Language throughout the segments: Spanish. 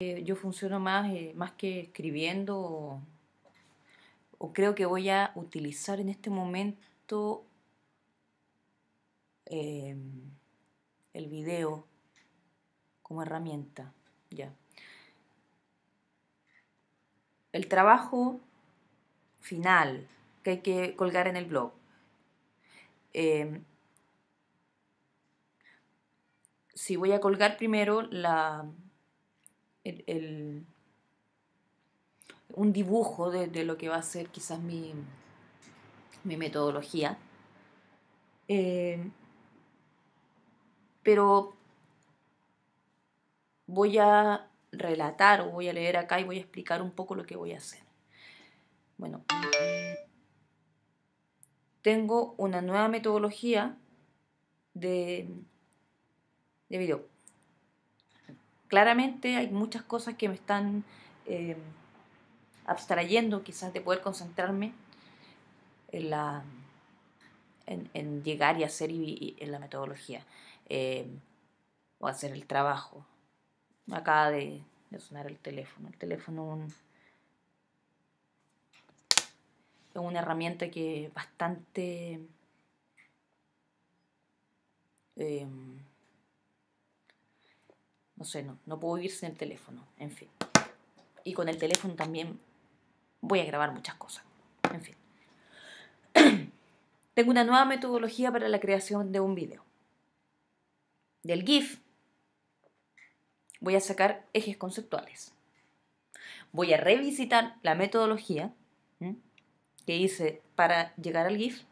Eh, yo funciono más, eh, más que escribiendo o, creo que voy a utilizar en este momento eh, el video como herramienta. Ya. El trabajo final que hay que colgar en el blog. si voy a colgar primero la un dibujo de, lo que va a ser quizás mi, metodología. Eh, pero voy a relatar o voy a leer acá y voy a explicar un poco lo que voy a hacer. Bueno, tengo una nueva metodología de, de video claramente hay muchas cosas que me están eh, abstrayendo quizás de poder concentrarme en, la, en, llegar y hacer y, en la metodología eh, o hacer el trabajo. Acaba de, sonar el teléfono. El teléfono es una herramienta que bastante... Eh, no sé, no, no puedo vivir sin el teléfono, en fin. Y con el teléfono también voy a grabar muchas cosas, en fin. Tengo una nueva metodología para la creación de un video. Del GIF voy a sacar ejes conceptuales. Voy a revisitar la metodología que hice para llegar al GIF.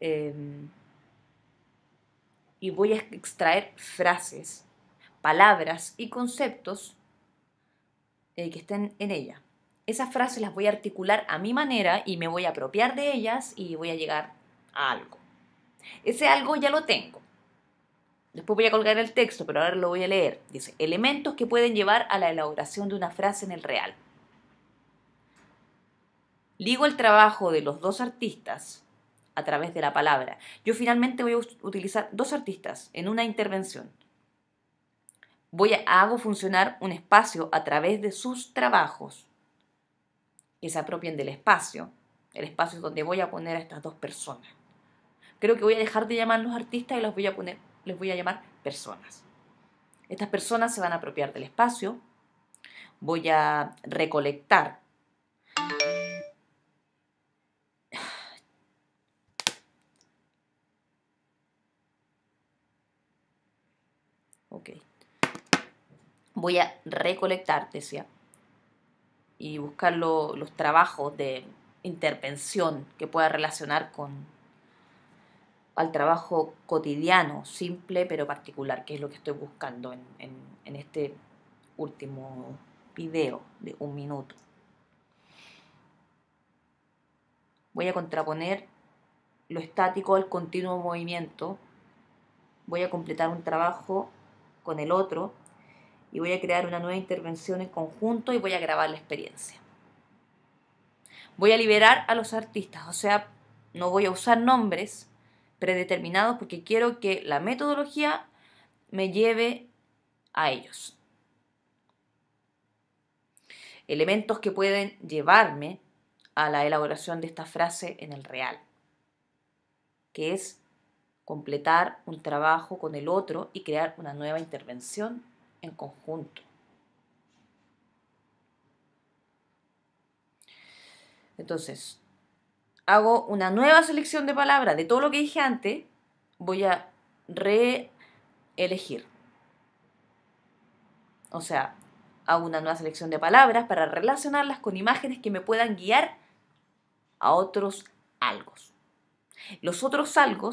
Em, y voy a extraer frases, palabras y conceptos eh, que estén en ella. Esas frases las voy a articular a mi manera y me voy a apropiar de ellas y voy a llegar a algo. Ese algo ya lo tengo. Después voy a colgar el texto, pero ahora lo voy a leer. Dice, elementos que pueden llevar a la elaboración de una frase en el real. Ligo el trabajo de los dos artistas a través de la palabra. Yo finalmente voy a utilizar dos artistas en una intervención. Voy a hago funcionar un espacio a través de sus trabajos que se apropien del espacio, el espacio donde voy a poner a estas dos personas. Creo que voy a dejar de llamarlos artistas y los voy a poner, les voy a llamar personas. Estas personas se van a apropiar del espacio. Voy a recolectar voy a recolectar, decía, y buscar los trabajos de intervención que pueda relacionar con al trabajo cotidiano, simple pero particular, que es lo que estoy buscando en, en este último video de un minuto. Voy a contraponer lo estático al continuo movimiento. Voy a completar un trabajo con el otro y voy a crear una nueva intervención en conjunto y voy a grabar la experiencia. Voy a liberar a los artistas, o sea, no voy a usar nombres predeterminados porque quiero que la metodología me lleve a ellos. Elementos que pueden llevarme a la elaboración de esta frase en el real, que es completar un trabajo con el otro y crear una nueva intervención en conjunto. Entonces, hago una nueva selección de palabras de todo lo que dije antes, voy a reelegir. O sea, hago una nueva selección de palabras para relacionarlas con imágenes que me puedan guiar a otros algo. Los otros algo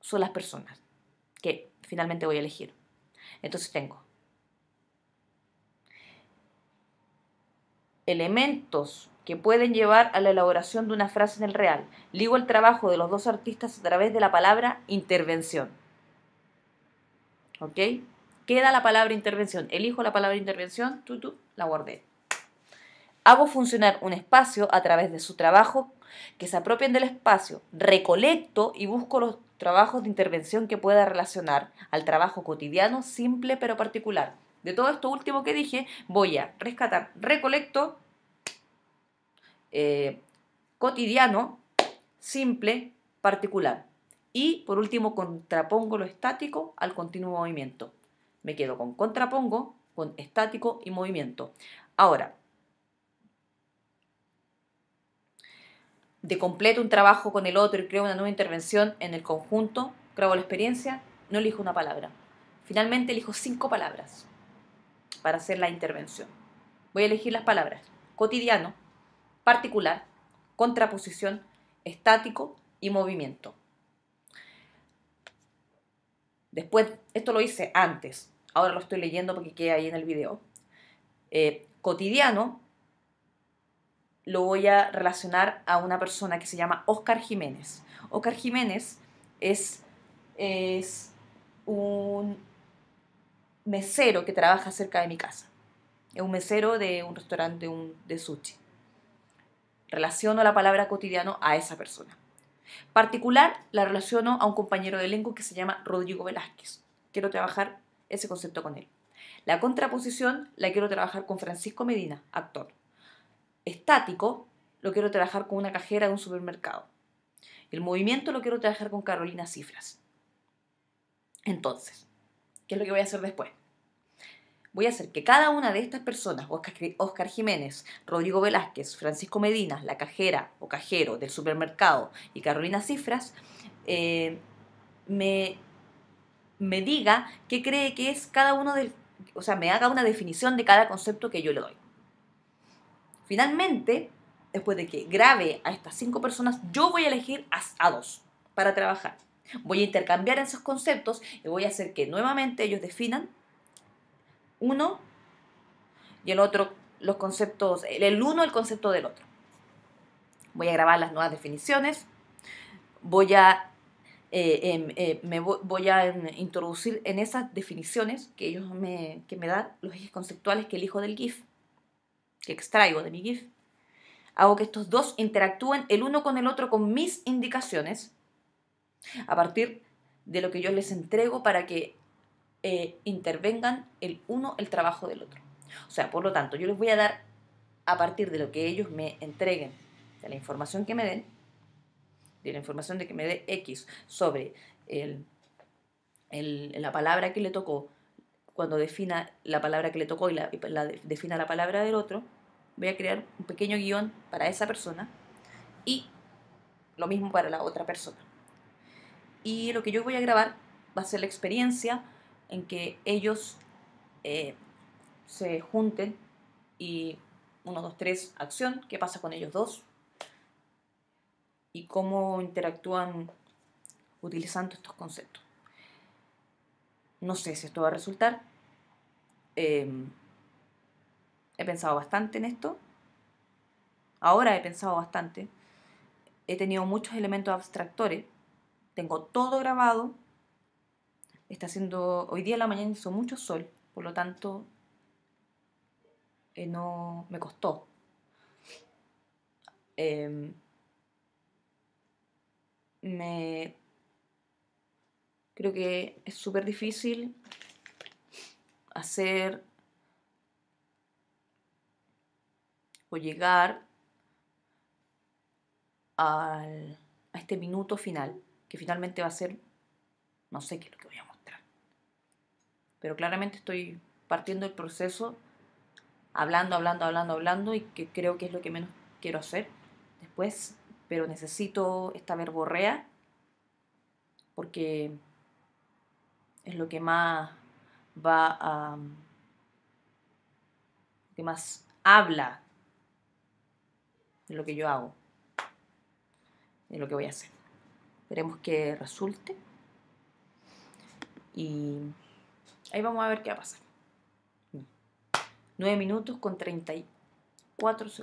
son las personas que finalmente voy a elegir. Entonces tengo elementos que pueden llevar a la elaboración de una frase en el real. Ligo el trabajo de los dos artistas a través de la palabra intervención. ¿Ok? Queda la palabra intervención. Elijo la palabra intervención, la guardé. Hago funcionar un espacio a través de su trabajo, que se apropien del espacio. Recolecto y busco los trabajos de intervención que pueda relacionar al trabajo cotidiano, simple pero particular. De todo esto último que dije, voy a rescatar recolecto, eh, cotidiano, simple, particular. Y por último, contrapongo lo estático al continuo movimiento. Me quedo con contrapongo, con estático y movimiento. Ahora, de completo un trabajo con el otro y creo una nueva intervención en el conjunto, grabo la experiencia, no elijo una palabra. Finalmente elijo cinco palabras para hacer la intervención. Voy a elegir las palabras cotidiano, particular, contraposición, estático y movimiento. Después, esto lo hice antes, ahora lo estoy leyendo porque queda ahí en el video. Eh, cotidiano lo voy a relacionar a una persona que se llama Oscar Jiménez. Oscar Jiménez es, es un mesero que trabaja cerca de mi casa. Es un mesero de un restaurante de, un, sushi. Relaciono la palabra cotidiano a esa persona. Particular la relaciono a un compañero de lengua que se llama Rodrigo Velázquez. Quiero trabajar ese concepto con él. La contraposición la quiero trabajar con Francisco Medina, actor. Estático lo quiero trabajar con una cajera de un supermercado. El movimiento lo quiero trabajar con Carolina Cifras. Entonces, ¿qué es lo que voy a hacer después? voy a hacer que cada una de estas personas, Oscar, Jiménez, Rodrigo Velázquez, Francisco Medina, la cajera o cajero del supermercado y Carolina Cifras, eh, me, diga qué cree que es cada uno de... o sea, me haga una definición de cada concepto que yo le doy. Finalmente, después de que grabe a estas cinco personas, yo voy a elegir a dos para trabajar. Voy a intercambiar esos conceptos y voy a hacer que nuevamente ellos definan uno y el otro los conceptos, el uno el concepto del otro. Voy a grabar las nuevas definiciones, voy a, eh, em, eh, me voy, a em, introducir en esas definiciones que ellos me, que me dan los ejes conceptuales que elijo del GIF, que extraigo de mi GIF. Hago que estos dos interactúen el uno con el otro con mis indicaciones a partir de lo que yo les entrego para que eh, intervengan el uno el trabajo del otro. O sea, por lo tanto, yo les voy a dar, a partir de lo que ellos me entreguen, de la información que me den, de la información de que me dé X sobre la palabra que le tocó, cuando defina la palabra que le tocó y, la, y la, defina la palabra del otro, voy a crear un pequeño guión para esa persona y lo mismo para la otra persona. Y lo que yo voy a grabar va a ser la experiencia en que ellos eh, se junten y uno, 2, tres, acción, qué pasa con ellos dos y cómo interactúan utilizando estos conceptos. No sé si esto va a resultar. Em, he pensado bastante en esto. Ahora he pensado bastante. He tenido muchos elementos abstractores. Tengo todo grabado Está haciendo, hoy día en la mañana hizo mucho sol, por lo tanto eh, no me costó. Em, me creo que es súper difícil hacer o llegar al, a este minuto final, que finalmente va a ser, no sé qué es lo que voy a pero claramente estoy partiendo el proceso, hablando, hablando, hablando, hablando, y que creo que es lo que menos quiero hacer después, pero necesito esta verborrea porque es lo que más va a... que más habla de lo que yo hago, de lo que voy a hacer. Veremos que resulte. Y Ahí vamos a ver qué va a pasar. 9 mm. minutos con 34 segundos.